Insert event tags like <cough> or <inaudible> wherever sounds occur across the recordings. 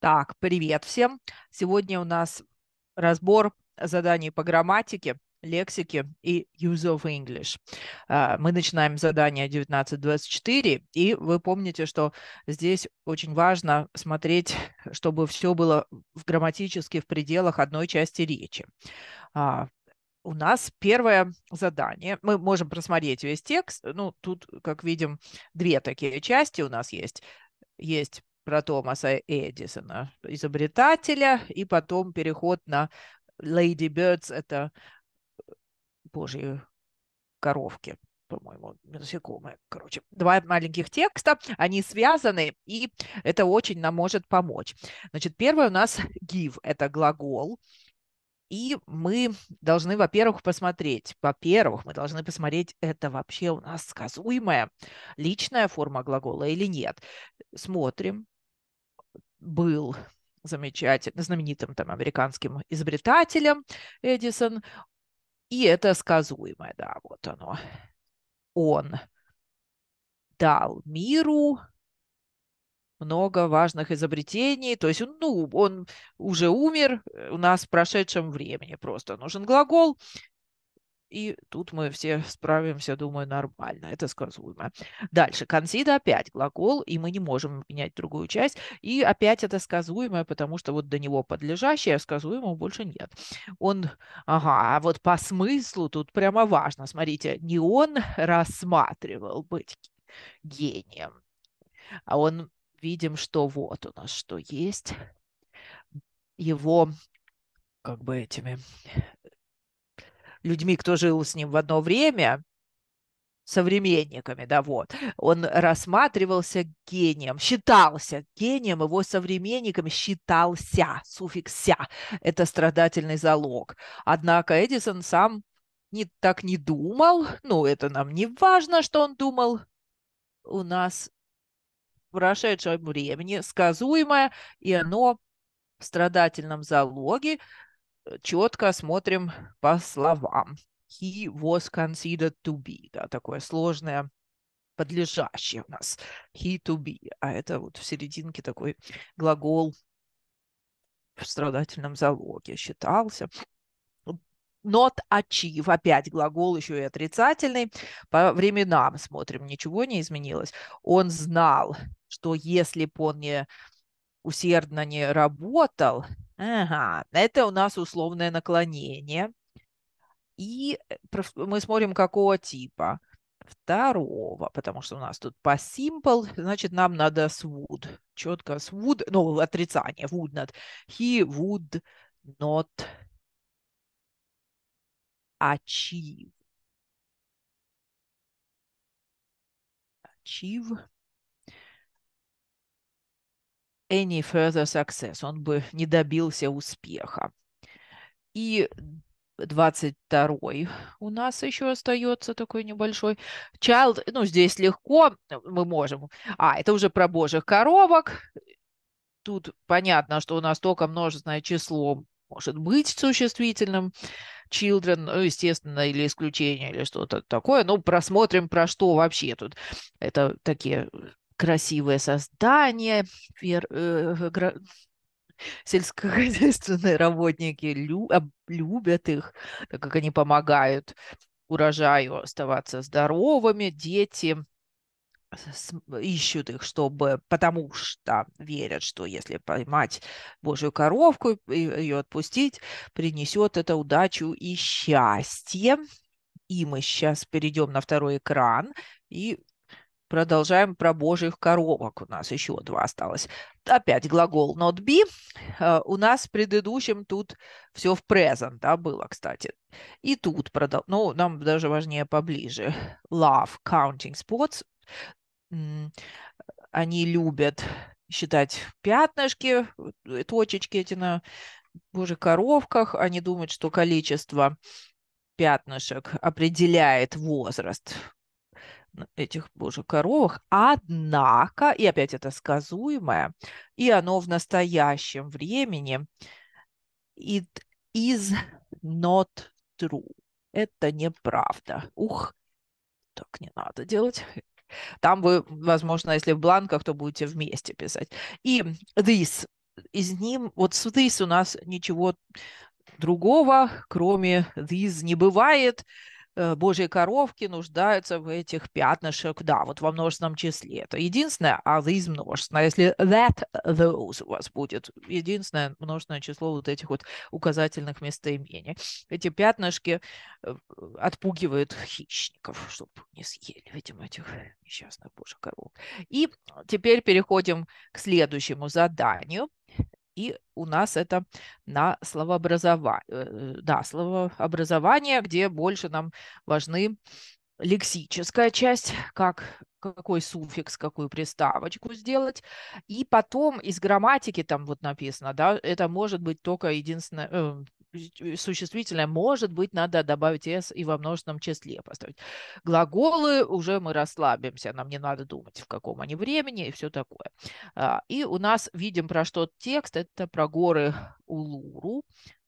Так, привет всем. Сегодня у нас разбор заданий по грамматике, лексике и use of English. А, мы начинаем задание 19.24, и вы помните, что здесь очень важно смотреть, <laughs> чтобы все было в грамматически в пределах одной части речи. А, у нас первое задание. Мы можем просмотреть весь текст. Ну, тут, как видим, две такие части у нас есть. Есть про Томаса э-, Эдисона, изобретателя, и потом переход на Lady Birds, это божьи коровки, по-моему, насекомые. Короче, два маленьких текста, они связаны, и это очень нам может помочь. Значит, первое у нас give, это глагол, и мы должны, во-первых, посмотреть. Во-первых, мы должны посмотреть, это вообще у нас сказуемая личная форма глагола или нет. Смотрим, был замечательным, знаменитым там американским изобретателем Эдисон. И это сказуемое, да, вот оно. Он дал миру много важных изобретений. То есть, ну, он уже умер э, у нас в прошедшем времени. Просто нужен глагол, и тут мы все справимся, думаю, нормально. Это сказуемо. Дальше. консида опять глагол, и мы не можем менять другую часть. И опять это сказуемое, потому что вот до него подлежащее, а сказуемого больше нет. Он, ага, а вот по смыслу тут прямо важно. Смотрите, не он рассматривал быть гением, а он, видим, что вот у нас что есть. Его как бы этими людьми, кто жил с ним в одно время, современниками, да, вот, он рассматривался гением, считался гением, его современниками считался, суффикс «ся» – это страдательный залог. Однако Эдисон сам не, так не думал, ну, это нам не важно, что он думал. У нас в прошедшем времени сказуемое, и оно в страдательном залоге – Э, четко смотрим по словам. He was considered to be. Да, такое сложное подлежащее у нас. He to be. А это вот в серединке такой глагол в страдательном залоге считался. Ну, not achieve. Опять глагол еще и отрицательный. По временам смотрим, ничего не изменилось. Он знал, что если бы он не усердно не работал, Ага, это у нас условное наклонение. И э, мы смотрим, какого типа. Второго, потому что у нас тут по simple, значит, нам надо с would. Четко с would, ну, отрицание, would not. He would not achieve. Achieve any further success, он бы не добился успеха. И 22 у нас еще остается такой небольшой. Child, ну здесь легко, мы можем. А, это уже про божьих коровок. Тут понятно, что у нас только множественное число может быть существительным. Children, ну, естественно, или исключение, или что-то такое. Ну, просмотрим, про что вообще тут. Это такие красивое создание, э, сельскохозяйственные работники любят их, так как они помогают урожаю оставаться здоровыми, дети ищут их, чтобы, потому что верят, что если поймать Божью коровку и ее отпустить, принесет это удачу и счастье. И мы сейчас перейдем на второй экран и Продолжаем про божьих коровок. У нас еще два осталось. Опять глагол not be. Э, у нас в предыдущем тут все в present да, было, кстати. И тут, продол... ну, нам даже важнее поближе. Love counting spots. Они любят считать пятнышки, э, точечки эти на божьих коровках. Они думают, что количество пятнышек определяет возраст этих, боже, коровах. Однако, и опять это сказуемое, и оно в настоящем времени, it is not true. Это неправда. Ух, так не надо делать. Там вы, возможно, если в бланках, то будете вместе писать. И this из ним, вот с this у нас ничего другого, кроме this не бывает. Э, божьи коровки нуждаются в этих пятнышек, да, вот во множественном числе. Это единственное, а из множественное. А если that, those у вас будет единственное множественное число вот этих вот указательных местоимений. Эти пятнышки э, отпугивают хищников, чтобы не съели, видимо, этих несчастных божьих коров. И теперь переходим к следующему заданию и у нас это на словообразование, э, э, да, словообразование, где больше нам важны лексическая часть, как какой суффикс, какую приставочку сделать. И потом из грамматики там вот написано, да, это может быть только единственное, э, Э, существительное может быть надо добавить s и во множественном числе поставить. Глаголы уже мы расслабимся, нам не надо думать, в каком они времени и все такое. А, и у нас видим про что текст, это про горы Улуру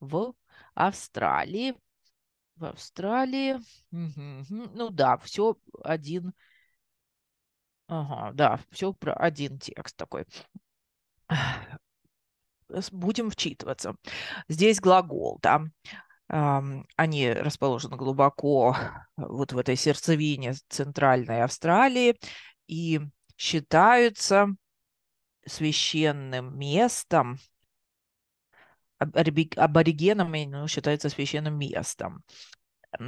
в Австралии. В Австралии, ну да, все один, ага, да, все про один текст такой будем вчитываться. Здесь глагол, да, они расположены глубоко вот в этой сердцевине Центральной Австралии и считаются священным местом, аборигенами ну, считается священным местом.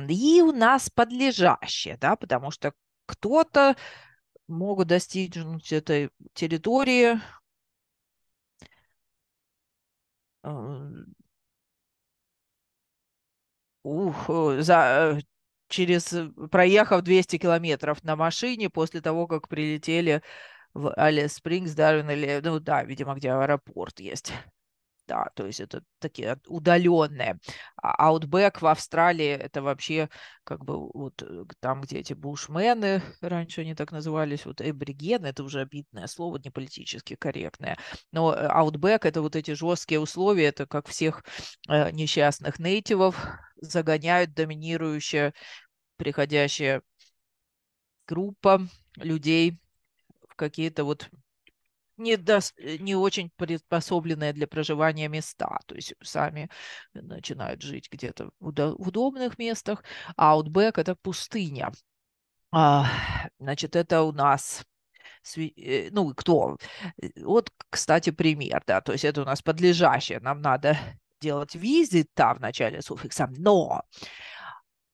И у нас подлежащее, да, потому что кто-то мог достигнуть этой территории Ух, э, за, э, через, э, проехав 200 километров на машине после того, как прилетели в Алис Спрингс, Дарвин или, ну да, видимо, где аэропорт есть да, то есть это такие удаленные. А Outback в Австралии это вообще как бы вот э, там, где эти бушмены, <laughs> раньше они так назывались, вот эбриген, это уже обидное слово, не политически корректное. Но э, Outback это вот эти жесткие условия, это как всех э, несчастных нейтивов загоняют доминирующая приходящая группа людей в какие-то вот не, до, э, не очень приспособленные для проживания места. То есть сами э, начинают жить где-то в удобных местах. А аутбэк это пустыня. А, значит, это у нас э, ну, кто? Вот, кстати, пример, да, то есть это у нас подлежащее, нам надо делать там в начале суффикса, но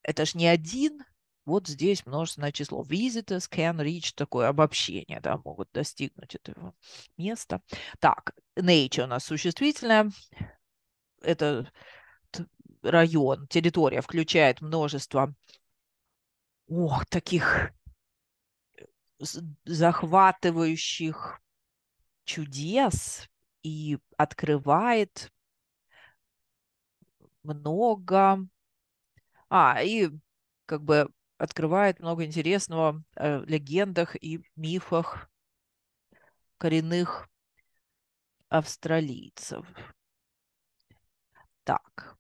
это ж не один вот здесь множественное число. Visitors can reach, такое обобщение, да, могут достигнуть этого места. Так, nature у нас существительное. Это район, территория включает множество ох, таких э, захватывающих чудес и открывает много... А, и как бы открывает много интересного о э, легендах и мифах коренных австралийцев. Так.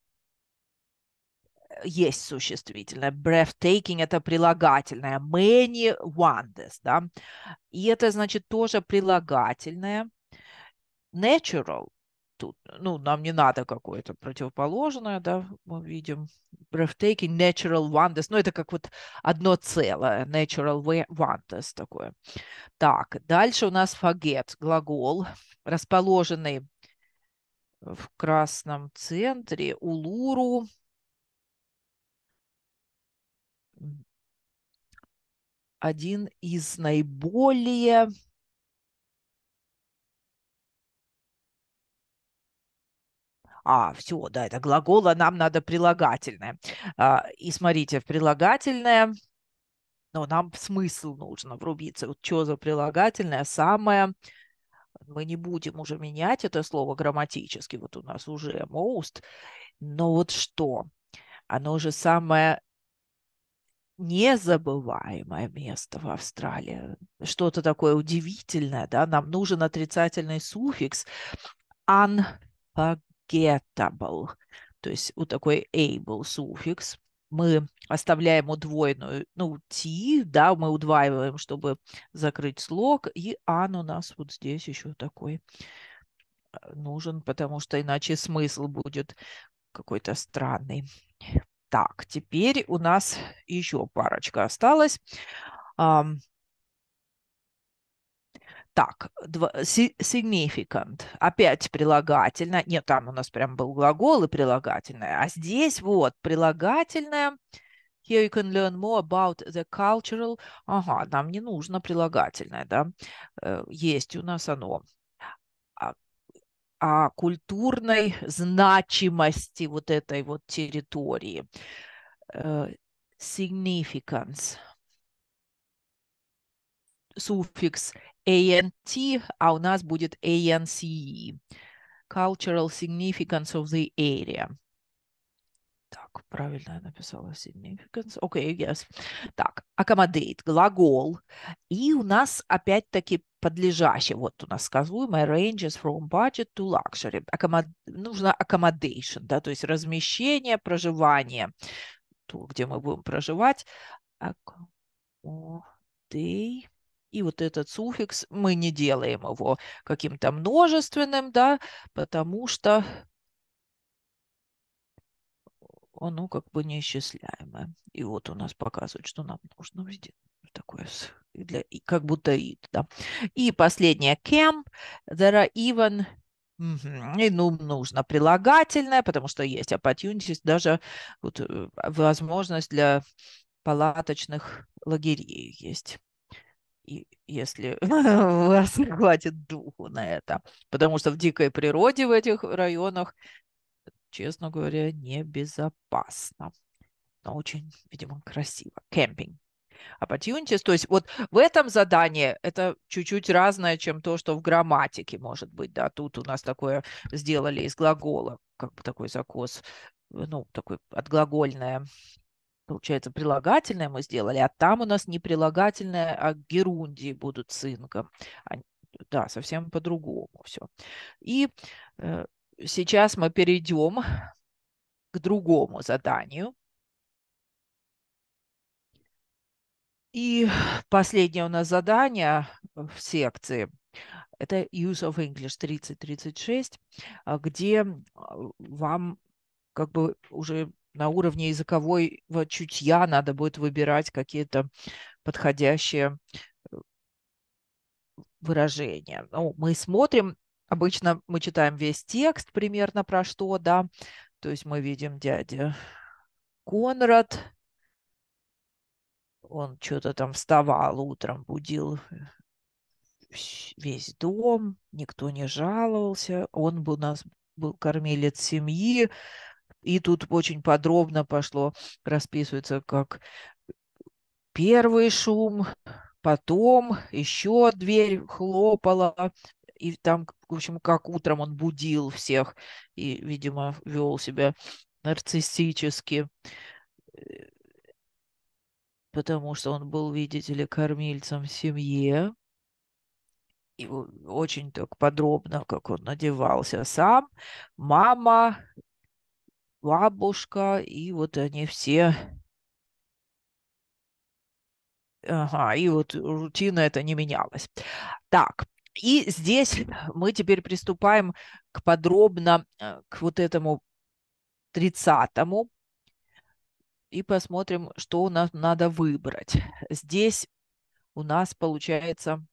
Э, есть существительное. Breathtaking – это прилагательное. Many wonders, да. И это, значит, тоже прилагательное. Natural тут, ну, нам не надо какое-то противоположное, да, мы видим breathtaking, natural wonders, ну, это как вот одно целое, natural wonders такое. Так, дальше у нас forget, глагол, расположенный в красном центре, улуру, один из наиболее А, все, да, это глагола, нам надо прилагательное. А, и смотрите, в прилагательное, но ну, нам смысл нужно врубиться. Вот что за прилагательное? Самое мы не будем уже менять это слово грамматически, вот у нас уже most, но вот что? Оно же самое незабываемое место в Австралии. Что-то такое удивительное, да, нам нужен отрицательный суффикс unforgettable gettable, то есть у такой able суффикс. Мы оставляем удвоенную, ну, t, да, мы удваиваем, чтобы закрыть слог, и an у нас вот здесь еще такой э, нужен, потому что иначе смысл будет какой-то странный. Так, теперь у нас еще парочка осталась так, significant, опять прилагательное, нет, там у нас прям был глагол и прилагательное, а здесь вот прилагательное, Here you can learn more about the cultural. Ага, нам не нужно прилагательное, да? Э, есть у нас оно. О, а, а культурной значимости вот этой вот территории. Э, significance. Суффикс ANT, а у нас будет ANCE. Cultural significance of the area. Так, правильно я написала significance. Окей, okay, yes. Так, accommodate, глагол. И у нас опять-таки подлежащее. Вот у нас сказуемое ranges from budget to luxury. Accommod... Нужно accommodation, да, то есть размещение, проживание. То, где мы будем проживать. Accommodate. И вот этот суффикс, мы не делаем его каким-то множественным, да, потому что оно как бы неисчисляемое. И вот у нас показывают, что нам нужно сделать такое для, как будто it, да. И последнее кем There are even и ну, нужно прилагательное, потому что есть opportunities, даже вот, э, возможность для палаточных лагерей есть и если <laughs> вас не хватит духу на это. Потому что в дикой природе в этих районах, честно говоря, небезопасно. Но очень, видимо, красиво. Кемпинг. Opportunities, а то есть вот в этом задании это чуть-чуть разное, чем то, что в грамматике может быть, да, тут у нас такое сделали из глагола, как бы такой закос, ну, такой отглагольное получается, прилагательное мы сделали, а там у нас не прилагательное, а герундии будут с Да, совсем по-другому все. И э, сейчас мы перейдем к другому заданию. И последнее у нас задание в секции – это Use of English 3036, а, где а, вам как бы уже на уровне языковой чутья надо будет выбирать какие-то подходящие э, выражения. Ну, мы смотрим, обычно мы читаем весь текст примерно про что, да, то есть мы видим дядя Конрад, он что-то там вставал утром, будил э, весь дом, никто не жаловался, он бы у нас был кормилец семьи, и тут очень подробно пошло, расписывается, как первый шум, потом еще дверь хлопала, и там, в общем, как утром он будил всех и, видимо, вел себя нарциссически, э, потому что он был, видите ли, кормильцем в семье. И очень так подробно, как он надевался сам. Мама бабушка, и вот они все... Ага, и вот рутина это не менялась. Так, и здесь мы теперь приступаем к подробно э, к вот этому 30-му и посмотрим, что у нас надо выбрать. Здесь у нас получается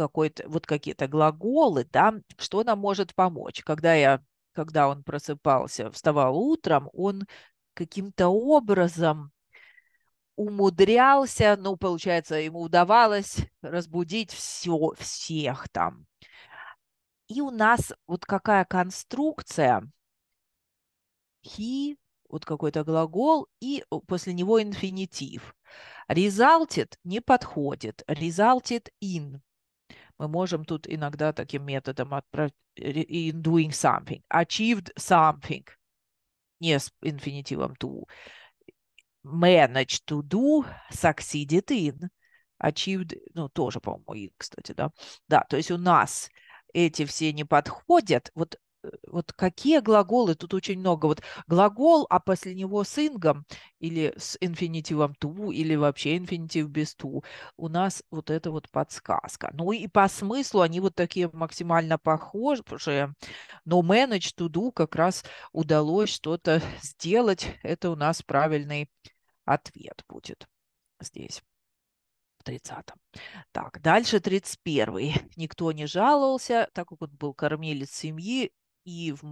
какой-то, вот какие-то глаголы, да, что нам может помочь. Когда я, когда он просыпался, вставал утром, он каким-то образом умудрялся, ну, получается, ему удавалось разбудить все, всех там. И у нас вот какая конструкция he, вот какой-то глагол, и после него инфинитив. Resulted не подходит. Resulted in мы можем тут иногда таким методом отправить in doing something. Achieved something. Не с инфинитивом to. Managed to do, succeeded in. Achieved, ну, тоже, по-моему, in, кстати, да. Да, то есть у нас эти все не подходят. Вот Э, вот какие глаголы, тут очень много, вот глагол, а после него с ингом или с инфинитивом ту, или вообще инфинитив без ту, у нас вот это вот подсказка. Ну и по смыслу они вот такие максимально похожи. но manage to do как раз удалось что-то <laughs> сделать, это у нас правильный ответ будет здесь. 30 Так, дальше 31 -й. Никто не жаловался, так как он был кормилец семьи, и в,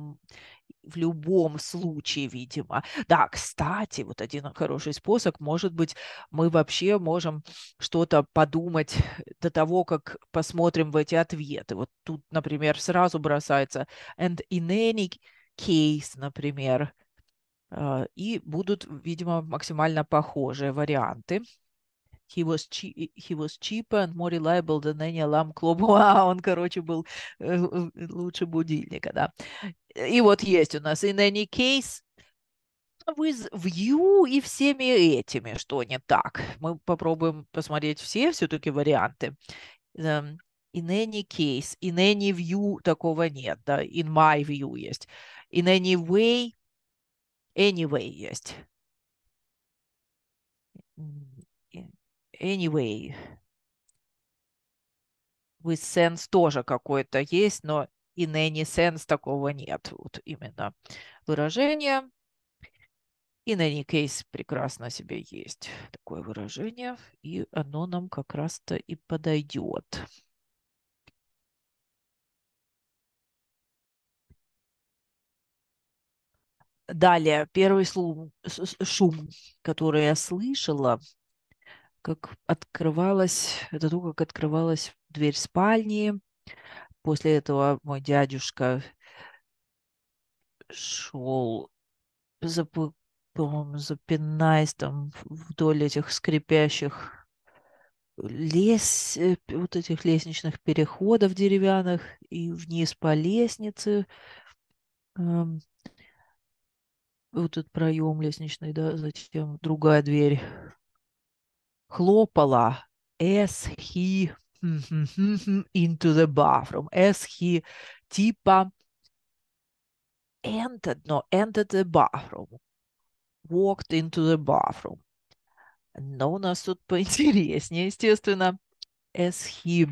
в любом случае, видимо. Да, кстати, вот один хороший способ, может быть, мы вообще можем что-то подумать до того, как посмотрим в эти ответы. Вот тут, например, сразу бросается and in any case, например, э, и будут, видимо, максимально похожие варианты he was cheap, э, he was cheaper and more reliable than any alarm clock. <laughs> А он, короче, был э, э, лучше будильника, да. И вот есть у нас in any case with view и всеми этими, что не так. Мы попробуем посмотреть все все-таки варианты. Эм, in any case, in any view такого нет, да, in my view есть. In any way, anyway есть. Anyway. With sense тоже какое то есть, но in any sense такого нет. Вот именно выражение. In any case прекрасно себе есть такое выражение, и оно нам как раз-то и подойдет. Далее, первый шум, который я слышала, как открывалась, это то, как открывалась дверь спальни. После этого мой дядюшка шел, запы, запинаясь там вдоль этих скрипящих лес, э, вот этих лестничных переходов деревянных и вниз по лестнице. Эм. Вот этот проем лестничный, да, затем другая дверь хлопала as he into the bathroom, as he типа entered, no, entered the bathroom, walked into the bathroom. Но у нас тут поинтереснее, естественно. As he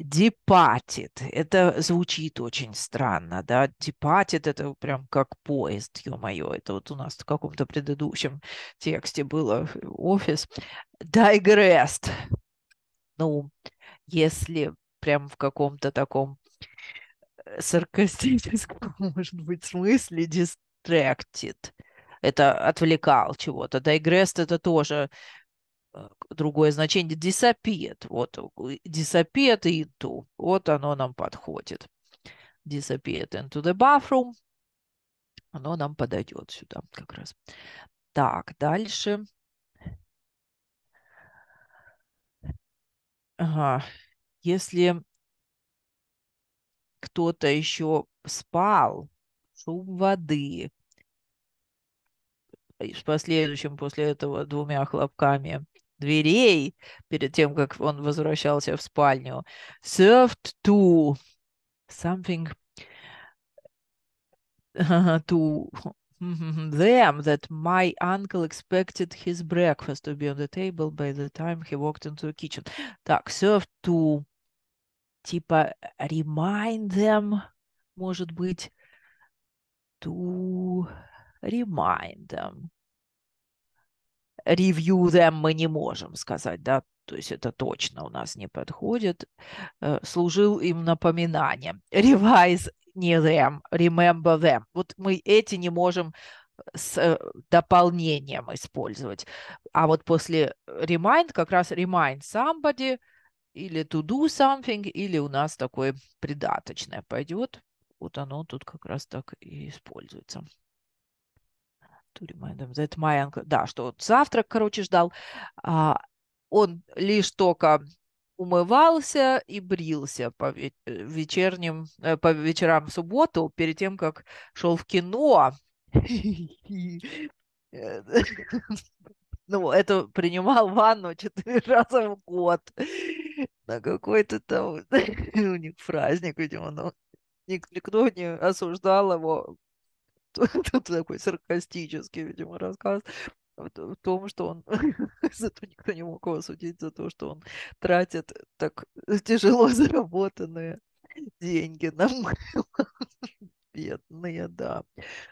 Departed. Это звучит очень странно, да? Departed – это прям как поезд, ё-моё. Это вот у нас в каком-то предыдущем тексте было э, офис. дайгрест, Ну, если прям в каком-то таком э, саркастическом, <laughs> может быть, смысле, distracted – это отвлекал чего-то. дайгрест это тоже а, другое значение disappeared. Вот disappeared э, into. Вот оно нам подходит. Disappeared into the bathroom. Оно нам подойдет сюда как раз. Так, дальше. Ага. Если кто-то еще спал, шум воды, и с последующим после этого двумя хлопками – дверей, перед тем, как он возвращался в спальню, served to something to them that my uncle expected his breakfast to be on the table by the time he walked into the kitchen. Так, served to типа remind them, может быть, to remind them review them мы не можем сказать, да, то есть это точно у нас не подходит, э, служил им напоминанием. <laughs> Revise не them, remember them. Вот мы эти не можем э, с э, дополнением использовать. А вот после remind как раз remind somebody или to do something, или у нас такое придаточное пойдет. Вот оно тут как раз так и используется to remind that my uncle, да, что вот завтрак, короче, ждал. А, он лишь только умывался и брился по э, вечерним, э, по вечерам в субботу, перед тем, как шел в кино. Э, <laughs> ну, это принимал ванну четыре <laughs> раза в год. На какой-то там <laughs> у них праздник, видимо, но никто не осуждал его <laughs> тут такой саркастический, видимо, рассказ в том, что он <laughs> зато никто не мог его судить за то, что он тратит так <laughs> тяжело заработанные деньги на мыло. Бедные, да.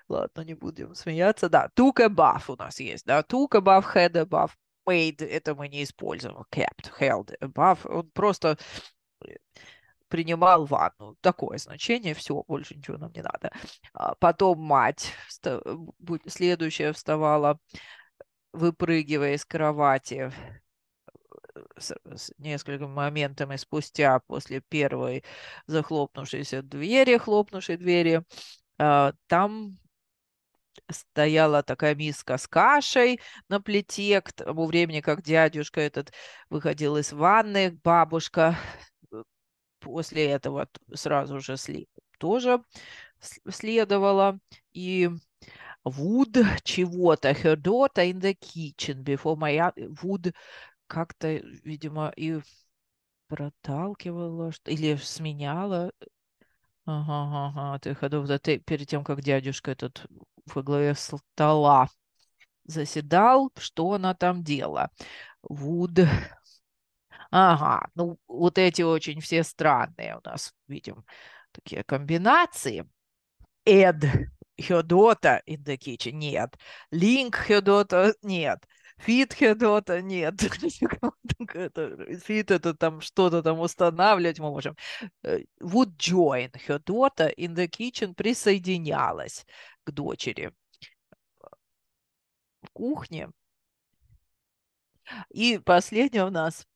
Ладно, не будем смеяться. Да, тука баф у нас есть, да, тука баф, хеда баф, made, это мы не используем, kept, held, above, он просто принимал ванну. Такое значение, все, больше ничего нам не надо. А потом мать следующая вставала, выпрыгивая из кровати с, несколькими моментами спустя после первой захлопнувшейся двери, хлопнувшей двери, а, там стояла такая миска с кашей на плите, к тому времени, как дядюшка этот выходил из ванны, бабушка после этого сразу же тоже следовало. И Вуд <laughs> чего-то, her daughter in the kitchen before my Вуд как-то, э, видимо, и проталкивала что, или сменяла. Ага, ага, ты ходов ты перед тем, как дядюшка этот во главе стола заседал, что она там делала. Would Ага, ну вот эти очень все странные у нас, видим, такие комбинации. Эд Хедота in the kitchen нет. Линк Хедота нет. Фит Хедота нет. <laughs> Фит это там что-то там устанавливать мы можем. Would э, join Хедота in the kitchen присоединялась к дочери э, в кухне. И последнее у нас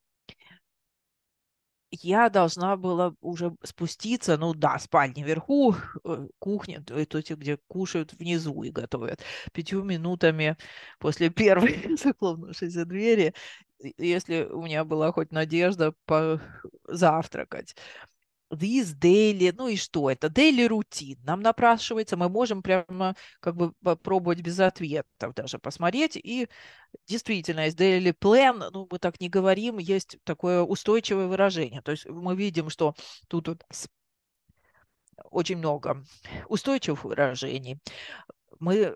я должна была уже спуститься, ну да, спальня вверху, э, кухня, э, то есть те, где кушают внизу и готовят. Пятью минутами после первой, <laughs> захлопнувшись двери, если у меня была хоть надежда позавтракать this daily, ну и что это? Daily routine нам напрашивается, мы можем прямо как бы попробовать без ответов даже посмотреть. И действительно, есть daily plan, ну мы так не говорим, есть такое устойчивое выражение. То есть мы видим, что тут вот очень много устойчивых выражений мы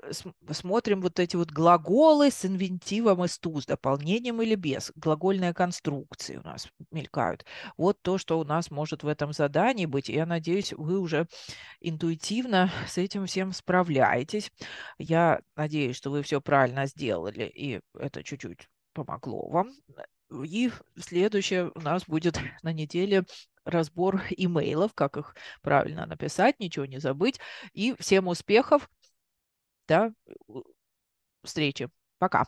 смотрим вот эти вот глаголы с инвентивом и с дополнением или без. Глагольные конструкции у нас мелькают. Вот то, что у нас может в этом задании быть. Я надеюсь, вы уже интуитивно <laughs> с этим всем справляетесь. Я надеюсь, что вы все правильно сделали, и это чуть-чуть помогло вам. И следующее у нас будет <laughs> на неделе разбор имейлов, как их правильно написать, ничего не забыть. И всем успехов! да, э, встречи. Пока.